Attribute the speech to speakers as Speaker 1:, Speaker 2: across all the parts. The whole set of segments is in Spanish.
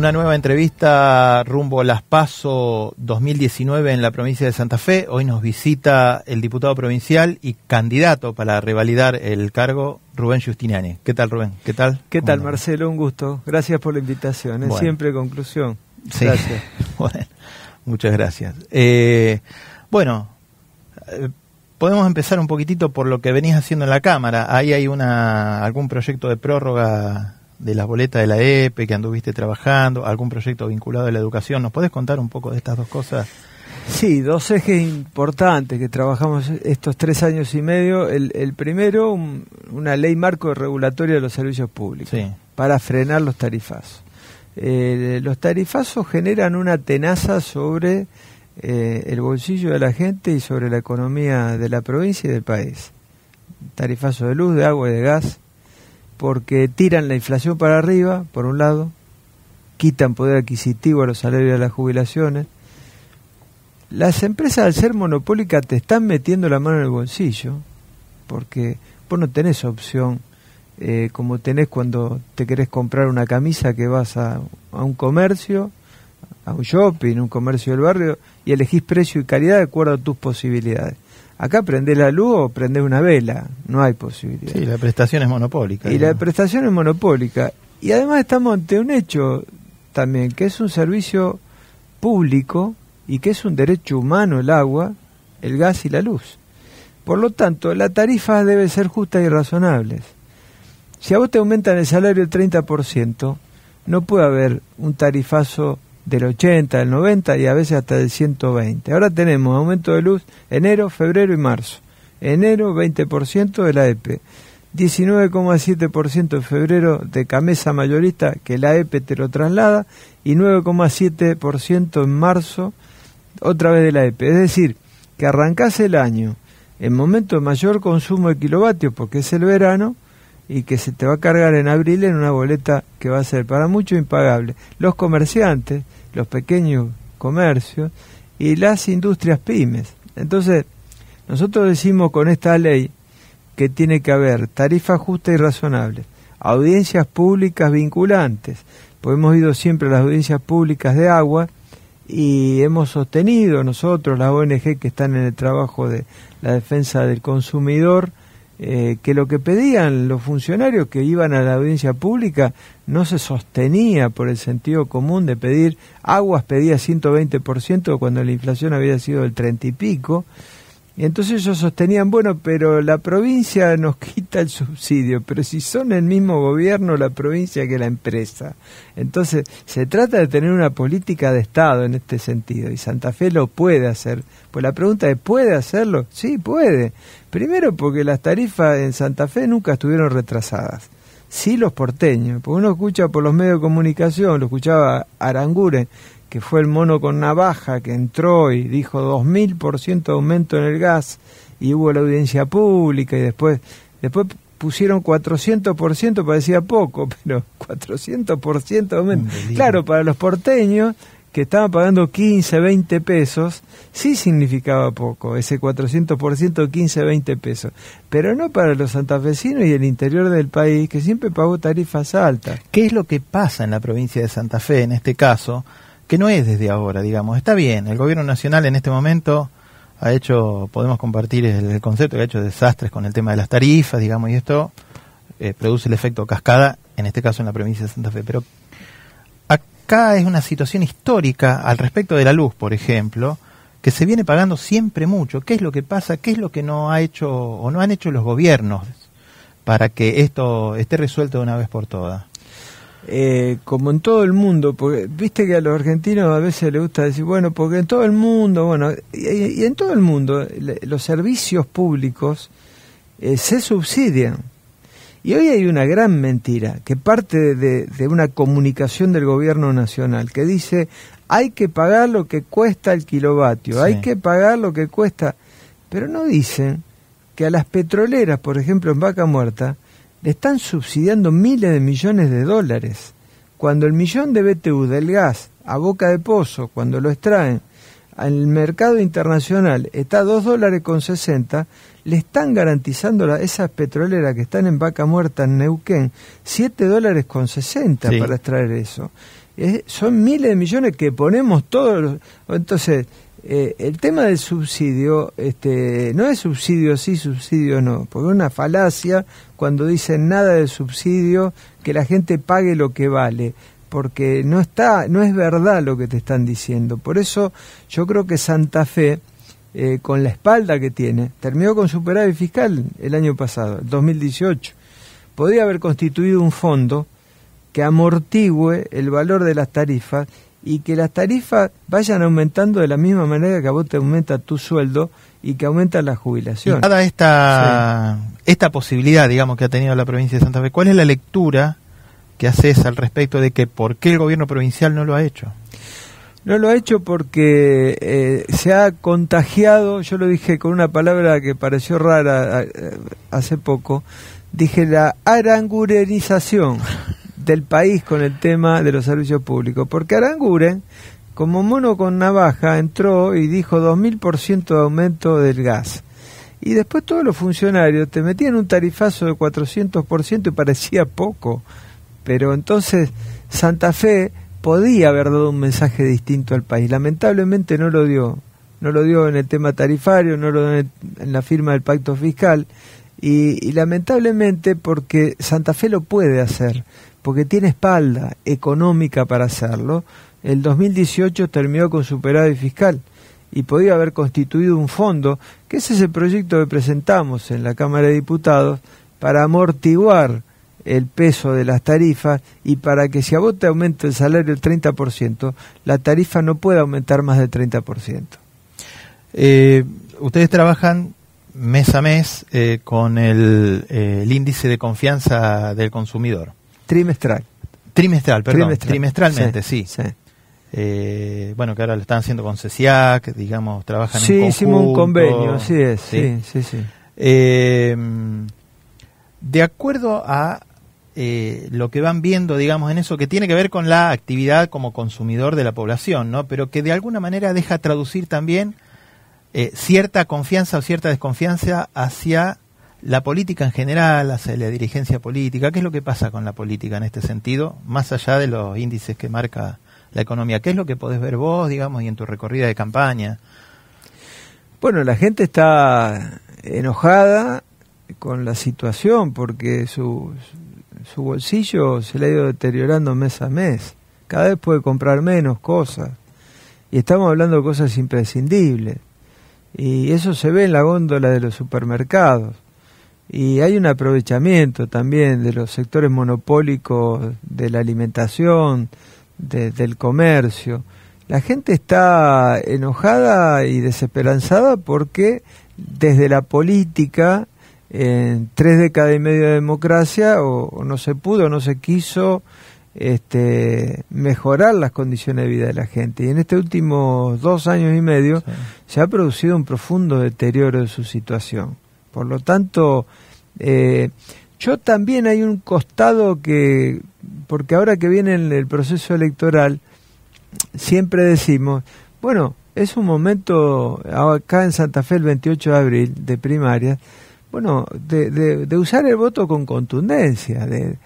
Speaker 1: Una nueva entrevista rumbo Las Paso 2019 en la provincia de Santa Fe. Hoy nos visita el diputado provincial y candidato para revalidar el cargo, Rubén Justiniani. ¿Qué tal, Rubén? ¿Qué tal? ¿Qué tal,
Speaker 2: Marcelo? Un gusto. Gracias por la invitación. Es siempre conclusión. Gracias.
Speaker 1: muchas gracias. Eh,
Speaker 2: bueno, eh, podemos empezar
Speaker 1: un poquitito por lo que venís haciendo en la Cámara. Ahí hay una, algún proyecto de prórroga de las boletas de la EPE que anduviste trabajando, algún proyecto vinculado a la educación. ¿Nos podés contar un poco
Speaker 2: de estas dos cosas? Sí, dos ejes importantes que trabajamos estos tres años y medio. El, primero, una ley marco regulatoria de los servicios públicos para frenar los tarifazos. Eh, los tarifazos generan una tenaza sobre eh, el bolsillo de la gente y sobre la economía de la provincia y del país. Tarifazo de luz, de agua y de gas, porque tiran la inflación para arriba, por un lado, quitan poder adquisitivo a los salarios y a las jubilaciones. Las empresas al ser monopólicas te están metiendo la mano en el bolsillo, porque vos no tenés opción eh, como tenés cuando te querés comprar una camisa que vas a, a, un comercio, a un shopping, un comercio del barrio, y elegís precio y calidad de acuerdo a tus posibilidades. Acá prende la luz o prendés una vela, no hay posibilidad. Sí, la prestación es monopólica. Y la prestación es monopólica. Y además estamos ante un hecho también, que es un servicio público y que es un derecho humano el agua, el gas y la luz. Por lo tanto, las tarifas debe ser justas y razonables. Si a vos te aumentan el salario el 30%, no puede haber un tarifazo del 80, del 90 y a veces hasta del 120. Ahora tenemos aumento de luz enero, febrero y marzo. Enero 20% de la EP. 19,7% en febrero de camisa mayorista que la EP te lo traslada y 9,7% en marzo otra vez de la EP. Es decir, que arrancás el año en momento de mayor consumo de kilovatios porque es el verano y que se te va a cargar en abril en una boleta que va a ser para mucho impagable. Los comerciantes los pequeños comercios y las industrias pymes. Entonces, nosotros decimos con esta ley que tiene que haber tarifas justas y razonables, audiencias públicas vinculantes, pues hemos ido siempre a las audiencias públicas de agua y hemos sostenido nosotros, las ONG que están en el trabajo de la defensa del consumidor, eh, que lo que pedían los funcionarios que iban a la audiencia pública no se sostenía por el sentido común de pedir, Aguas pedía 120% cuando la inflación había sido del 30 y pico, y entonces ellos sostenían, bueno, pero la provincia nos quita el subsidio, pero si son el mismo gobierno, la provincia que la empresa. Entonces, se trata de tener una política de Estado en este sentido, y Santa Fe lo puede hacer. Pues la pregunta es, ¿puede hacerlo? Sí, puede. Primero porque las tarifas en Santa Fe nunca estuvieron retrasadas. Sí los porteños, porque uno escucha por los medios de comunicación, lo escuchaba Aranguren, que fue el mono con navaja que entró y dijo 2000% de aumento en el gas y hubo la audiencia pública y después después pusieron 400%, parecía poco, pero 400% de aumento. Claro, para los porteños que estaban pagando 15, 20 pesos, sí significaba poco, ese 400%, 15, 20 pesos. Pero no para los santafesinos y el interior del país, que siempre pagó tarifas altas. ¿Qué es lo que pasa en la provincia de Santa Fe en este caso? que no es desde ahora, digamos.
Speaker 1: Está bien, el gobierno nacional en este momento ha hecho, podemos compartir el, concepto que ha hecho desastres con el tema de las tarifas, digamos, y esto eh, produce el efecto cascada, en este caso en la provincia de Santa Fe. Pero acá es una situación histórica al respecto de la luz, por ejemplo, que se viene pagando siempre mucho. ¿Qué es lo que pasa? ¿Qué es lo que no ha hecho
Speaker 2: o no han hecho los gobiernos para que esto esté resuelto de una vez por todas? Eh, como en todo el mundo, porque viste que a los argentinos a veces les gusta decir, bueno, porque en todo el mundo, bueno, y, en todo el mundo los servicios públicos eh, se subsidian. Y hoy hay una gran mentira que parte de, una comunicación del gobierno nacional que dice, hay que pagar lo que cuesta el kilovatio, hay que pagar lo que cuesta, pero no dicen que a las petroleras, por ejemplo, en Vaca Muerta, le están subsidiando miles de millones de dólares. Cuando el millón de BTU del gas a boca de pozo, cuando lo extraen al mercado internacional, está a 2 dólares con 60, le están garantizando a esas petroleras que están en vaca muerta en Neuquén 7 dólares con 60 para extraer eso. son miles de millones que ponemos todos. Entonces, eh, el tema del subsidio, este, no es subsidio sí, subsidio no, porque es una falacia cuando dicen nada de subsidio, que la gente pague lo que vale, porque no está, no es verdad lo que te están diciendo. Por eso yo creo que Santa Fe, eh, con la espalda que tiene, terminó con superávit fiscal el año pasado, el 2018, podría haber constituido un fondo que amortigüe el valor de las tarifas y que las tarifas vayan aumentando de la misma manera que a vos te aumenta tu sueldo y que aumenta la jubilación. dada
Speaker 1: esta, esta posibilidad, digamos, que ha tenido la provincia de Santa Fe, ¿cuál es la lectura que
Speaker 2: haces al respecto de que por qué el gobierno provincial no lo ha hecho? No lo ha hecho porque eh, se ha contagiado, yo lo dije con una palabra que pareció rara eh, hace poco, dije la arangurerización el país con el tema de los servicios públicos, porque Aranguren, como mono con navaja, entró y dijo 2.000% de aumento del gas. Y después todos los funcionarios te metían un tarifazo de 400% y parecía poco. Pero entonces Santa Fe podía haber dado un mensaje distinto al país. Lamentablemente no lo dio. No lo dio en el tema tarifario, no lo dio en la firma del pacto fiscal. y, lamentablemente porque Santa Fe lo puede hacer porque tiene espalda económica para hacerlo, el 2018 terminó con superávit fiscal y podía haber constituido un fondo, que es ese proyecto que presentamos en la Cámara de Diputados, para amortiguar el peso de las tarifas y para que si a vos te el salario el 30%, la tarifa no pueda aumentar más del 30%. Eh, ustedes trabajan mes a mes
Speaker 1: eh, con eh, el índice de confianza del consumidor. Trimestral. Trimestral, perdón. Trimestralmente, sí. Eh, bueno, que ahora lo están haciendo con CESIAC, digamos, trabajan en conjunto. Sí, hicimos un convenio, es. Sí, sí, sí. Eh, de acuerdo a eh, lo que van viendo, digamos, en eso que tiene que ver con la actividad como consumidor de la población, ¿no? Pero que de alguna manera deja traducir también cierta confianza o cierta desconfianza hacia la política en general, la dirigencia política, ¿qué es lo que pasa con la política en este sentido, más allá de los índices que marca la economía? ¿Qué es lo que podés ver vos, digamos, y en tu
Speaker 2: recorrida de campaña? Bueno, la gente está enojada con la situación porque su, su bolsillo se le ha ido deteriorando mes a mes. Cada vez puede comprar menos cosas. Y estamos hablando de cosas imprescindibles. Y eso se ve en la góndola de los supermercados. Y hay un aprovechamiento también de los sectores monopólicos de la alimentación, del comercio. La gente está enojada y desesperanzada porque desde la política, en tres décadas y media de democracia, o, no se pudo, o no se quiso este, mejorar las condiciones de vida de la gente. Y en estos últimos dos años y medio se ha producido un profundo deterioro de su situación. Por lo tanto, eh, yo también hay un costado que, porque ahora que viene el, proceso electoral, siempre decimos, bueno, es un momento acá en Santa Fe el 28 de abril de primarias, bueno, de, usar el voto con contundencia, de,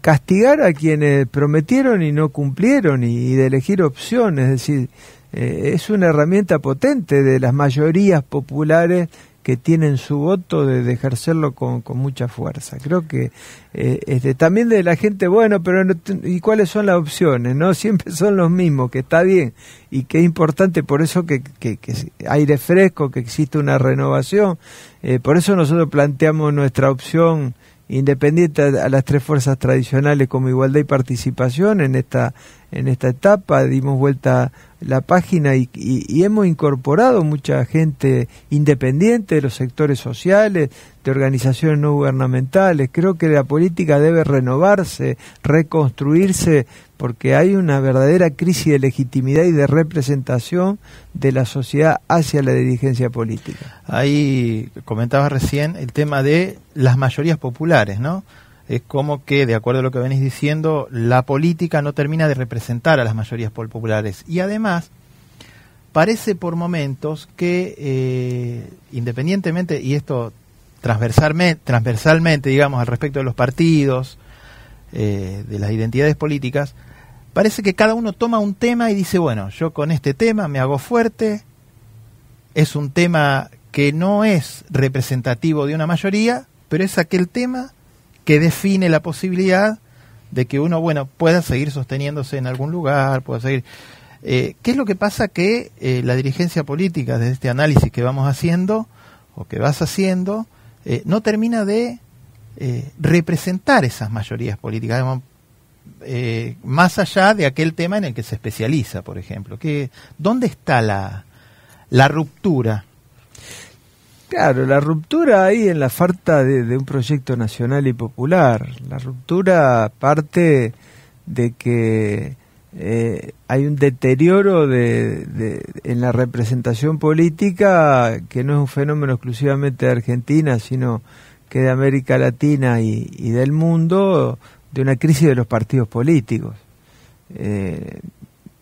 Speaker 2: castigar a quienes prometieron y no cumplieron y, de elegir opciones, es decir, eh, es una herramienta potente de las mayorías populares que tienen su voto de, ejercerlo con, mucha fuerza. Creo que eh, este, también de la gente, bueno, pero ¿y cuáles son las opciones? no Siempre son los mismos, que está bien y que es importante, por eso que, que, aire fresco, que existe una renovación. Eh, por eso nosotros planteamos nuestra opción independiente a las tres fuerzas tradicionales como igualdad y participación en esta en esta etapa dimos vuelta la página y, hemos incorporado mucha gente independiente de los sectores sociales, de organizaciones no gubernamentales. Creo que la política debe renovarse, reconstruirse, porque hay una verdadera crisis de legitimidad y de representación de la sociedad hacia la dirigencia política. Ahí comentaba recién
Speaker 1: el tema de las mayorías populares, ¿no? es como que, de acuerdo a lo que venís diciendo, la política no termina de representar a las mayorías populares. Y además, parece por momentos que, eh, independientemente, y esto transversalmente, digamos, al respecto de los partidos, eh, de las identidades políticas, parece que cada uno toma un tema y dice, bueno, yo con este tema me hago fuerte, es un tema que no es representativo de una mayoría, pero es aquel tema que define la posibilidad de que uno, bueno, pueda seguir sosteniéndose en algún lugar, pueda seguir... Eh, ¿Qué es lo que pasa que eh, la dirigencia política, desde este análisis que vamos haciendo, o que vas haciendo, eh, no termina de representar esas mayorías políticas, más allá de aquel tema en el que se especializa, por ejemplo? Que, ¿Dónde está
Speaker 2: la, la ruptura Claro, la ruptura ahí en la falta de, un proyecto nacional y popular. La ruptura parte de que eh, hay un deterioro de, en la representación política que no es un fenómeno exclusivamente de Argentina, sino que de América Latina y, del mundo, de una crisis de los partidos políticos. Eh,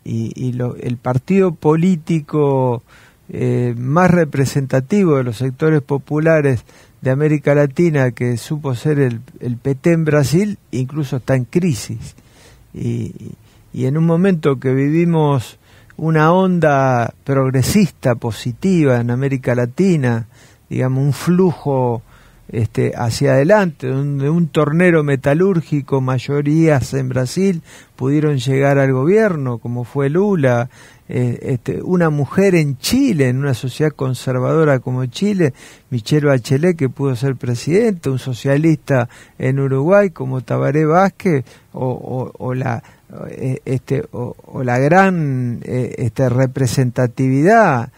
Speaker 2: y, el partido político eh, más representativo de los sectores populares de América Latina que supo ser el, el PT en Brasil, incluso está en crisis. Y, y en un momento que vivimos una onda progresista, positiva en América Latina, digamos, un flujo este, hacia adelante, donde un tornero metalúrgico, mayorías en Brasil pudieron llegar al gobierno, como fue Lula, eh, este, una mujer en Chile, en una sociedad conservadora como Chile, Michelle Bachelet, que pudo ser presidente, un socialista en Uruguay como Tabaré Vázquez, o, la eh, este, o, la gran eh, este, representatividad,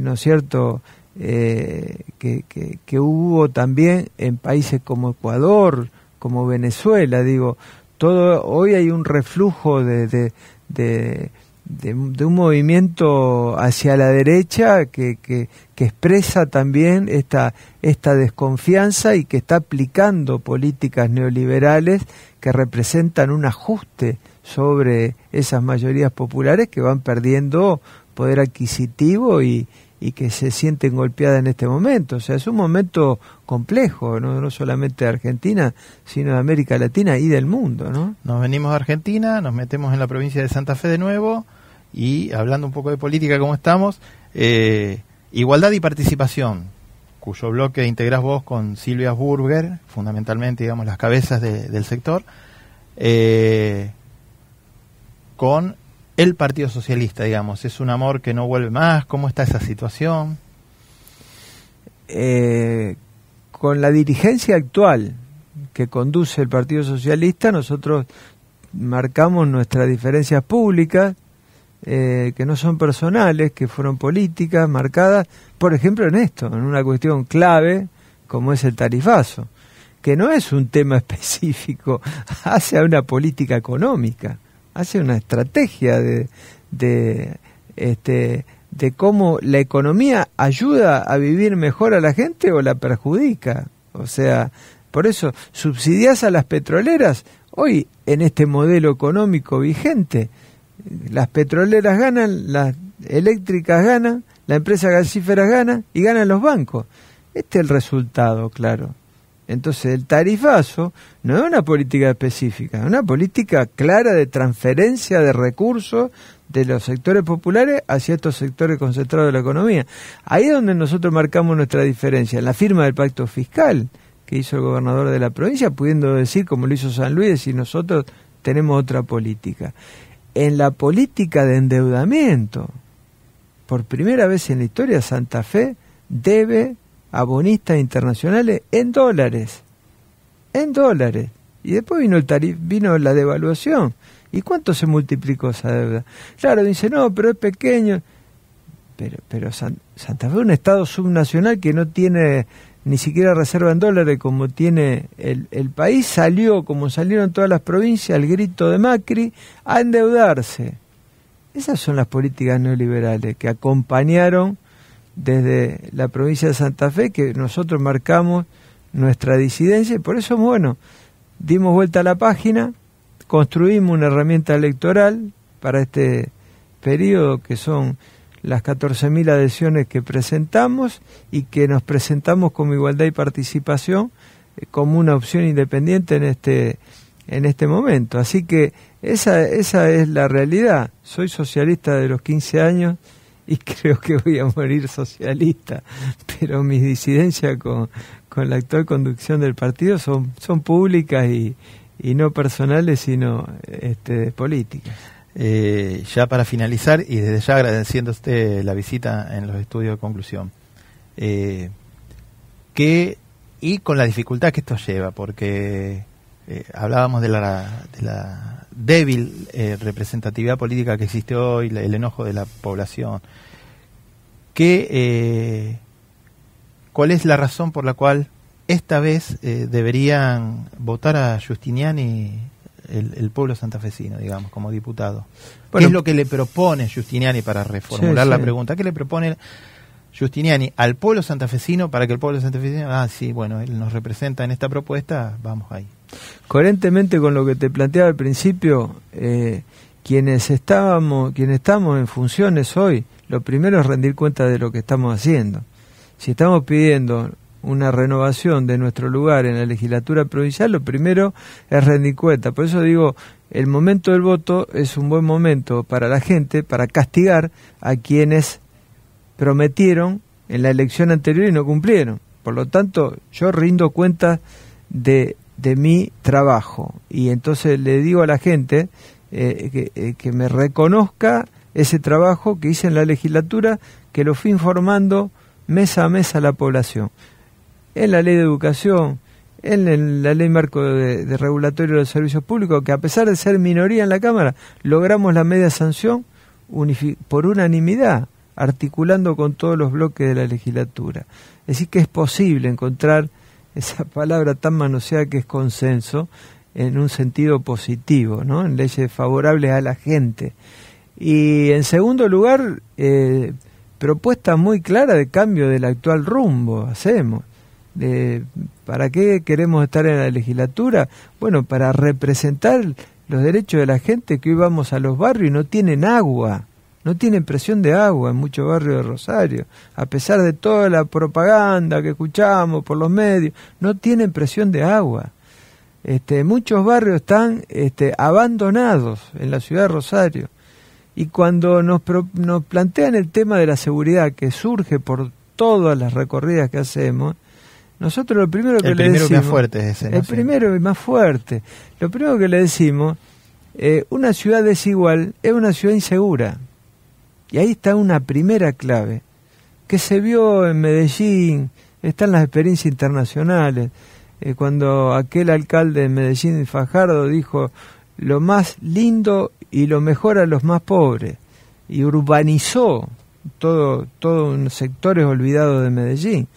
Speaker 2: ¿no es cierto?, eh, que, que, hubo también en países como Ecuador, como Venezuela, digo, todo hoy hay un reflujo de, de, un movimiento hacia la derecha que, que, que, expresa también esta, esta desconfianza y que está aplicando políticas neoliberales que representan un ajuste sobre esas mayorías populares que van perdiendo poder adquisitivo y, y que se sienten golpeadas en este momento. O sea, es un momento complejo, no, solamente de Argentina, sino de América Latina y del mundo. ¿no? Nos venimos
Speaker 1: a Argentina, nos metemos en la provincia de Santa Fe de nuevo y hablando un poco de política ¿cómo estamos, eh, igualdad y participación, cuyo bloque integrás vos con Silvia Burger, fundamentalmente, digamos, las cabezas del sector, eh, con el Partido Socialista, digamos? ¿Es un amor que no vuelve
Speaker 2: más? ¿Cómo está esa situación? Eh, con la dirigencia actual que conduce el Partido Socialista, nosotros marcamos nuestras diferencias públicas, eh, que no son personales, que fueron políticas, marcadas, por ejemplo, en esto, en una cuestión clave como es el tarifazo, que no es un tema específico hacia una política económica hace una estrategia de, de, este, de cómo la economía ayuda a vivir mejor a la gente o la perjudica. O sea, por eso, subsidias a las petroleras hoy en este modelo económico vigente. Las petroleras ganan, las eléctricas ganan, la empresa gasíferas gana y ganan los bancos. Este es el resultado, claro. Entonces el tarifazo no es una política específica, es una política clara de transferencia de recursos de los sectores populares hacia estos sectores concentrados de la economía. Ahí es donde nosotros marcamos nuestra diferencia, en la firma del pacto fiscal que hizo el gobernador de la provincia, pudiendo decir, como lo hizo San Luis, y nosotros tenemos otra política. En la política de endeudamiento, por primera vez en la historia, Santa Fe debe abonistas internacionales en dólares. En dólares. Y después vino, el vino la devaluación. ¿Y cuánto se multiplicó esa deuda? Claro, dice, no, pero es pequeño. Pero, pero Santa Fe es un estado subnacional que no tiene ni siquiera reserva en dólares como tiene el, el país. Salió, como salieron todas las provincias, al grito de Macri, a endeudarse. Esas son las políticas neoliberales que acompañaron desde la provincia de Santa Fe que nosotros marcamos nuestra disidencia y por eso bueno. Dimos vuelta a la página, construimos una herramienta electoral para este periodo que son las 14.000 adhesiones que presentamos y que nos presentamos como igualdad y participación eh, como una opción independiente en este en este momento. Así que esa, esa es la realidad. Soy socialista de los 15 años, y creo que voy a morir socialista, pero mis disidencias con, la actual conducción del partido son, son públicas y, y no personales, sino este, políticas. Eh, ya para finalizar, y desde ya agradeciendo a usted
Speaker 1: la visita en los estudios de conclusión, eh, que, y con la dificultad que esto lleva, porque eh, hablábamos de la, débil eh, representatividad política que existe hoy, el enojo de la población. ¿Qué, eh, ¿Cuál es la razón por la cual esta vez deberían votar a Justiniani el, el, pueblo santafesino, digamos, como diputado? ¿Qué es lo que le propone Justiniani para reformular la pregunta? ¿Qué le propone Justiniani al pueblo santafesino para que el pueblo santafesino, ah, sí, bueno, él nos representa en esta propuesta, vamos ahí.
Speaker 2: Coherentemente con lo que te planteaba al principio, eh, quienes estábamos, quienes estamos en funciones hoy, lo primero es rendir cuenta de lo que estamos haciendo. Si estamos pidiendo una renovación de nuestro lugar en la legislatura provincial, lo primero es rendir cuenta. Por eso digo, el momento del voto es un buen momento para la gente, para castigar a quienes prometieron en la elección anterior y no cumplieron. Por lo tanto, yo rindo cuenta de, mi trabajo. Y entonces le digo a la gente eh, eh, que, me reconozca ese trabajo que hice en la legislatura, que lo fui informando mesa a mesa a la población. En la ley de educación, en, la ley marco de, de regulatorio de los servicios públicos, que a pesar de ser minoría en la Cámara, logramos la media sanción por unanimidad articulando con todos los bloques de la legislatura. Es decir, que es posible encontrar esa palabra tan manoseada que es consenso en un sentido positivo, ¿no? en leyes favorables a la gente. Y en segundo lugar, eh, propuesta muy clara de cambio del actual rumbo, hacemos. ¿Para qué queremos estar en la legislatura? Bueno, para representar los derechos de la gente que hoy vamos a los barrios y no tienen agua no tienen presión de agua en muchos barrios de Rosario, a pesar de toda la propaganda que escuchamos por los medios, no tienen presión de agua. Este, muchos barrios están este, abandonados en la ciudad de Rosario. Y cuando nos, nos plantean el tema de la seguridad que surge por todas las recorridas que hacemos, nosotros lo primero que el le primero decimos. Más fuerte es El primero y más fuerte. Lo primero que le decimos, eh, una ciudad desigual es una ciudad insegura. Y ahí está una primera clave que se vio en Medellín, están las experiencias internacionales. Eh, cuando aquel alcalde de Medellín, Fajardo, dijo lo más lindo y lo mejor a los más pobres, y urbanizó todo, todos los sectores olvidados de Medellín.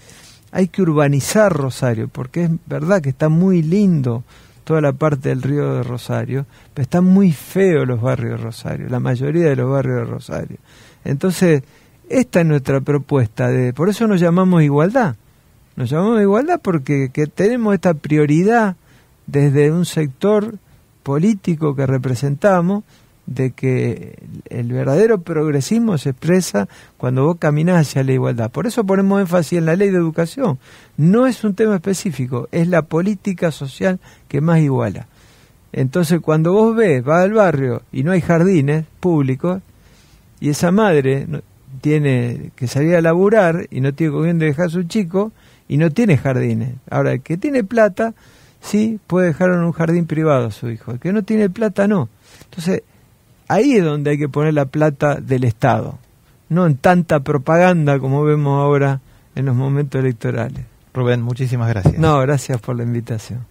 Speaker 2: Hay que urbanizar Rosario, porque es verdad que está muy lindo toda la parte del río de Rosario, pero están muy feos los barrios de Rosario, la mayoría de los barrios de Rosario. Entonces, esta es nuestra propuesta, de, por eso nos llamamos igualdad. Nos llamamos igualdad porque tenemos esta prioridad desde un sector político que representamos de que el verdadero progresismo se expresa cuando vos caminás hacia la igualdad. Por eso ponemos énfasis en la ley de educación. No es un tema específico, es la política social que más iguala. Entonces, cuando vos ves, vas al barrio y no hay jardines públicos, y esa madre tiene que salir a laburar y no tiene con quién dejar a su chico y no tiene jardines. Ahora, el que tiene plata, sí, puede dejar en un jardín privado a su hijo. El que no tiene plata, no. Entonces, Ahí es donde hay que poner la plata del Estado, no en tanta propaganda como vemos ahora en los momentos electorales. Rubén, muchísimas gracias. No, gracias por la invitación.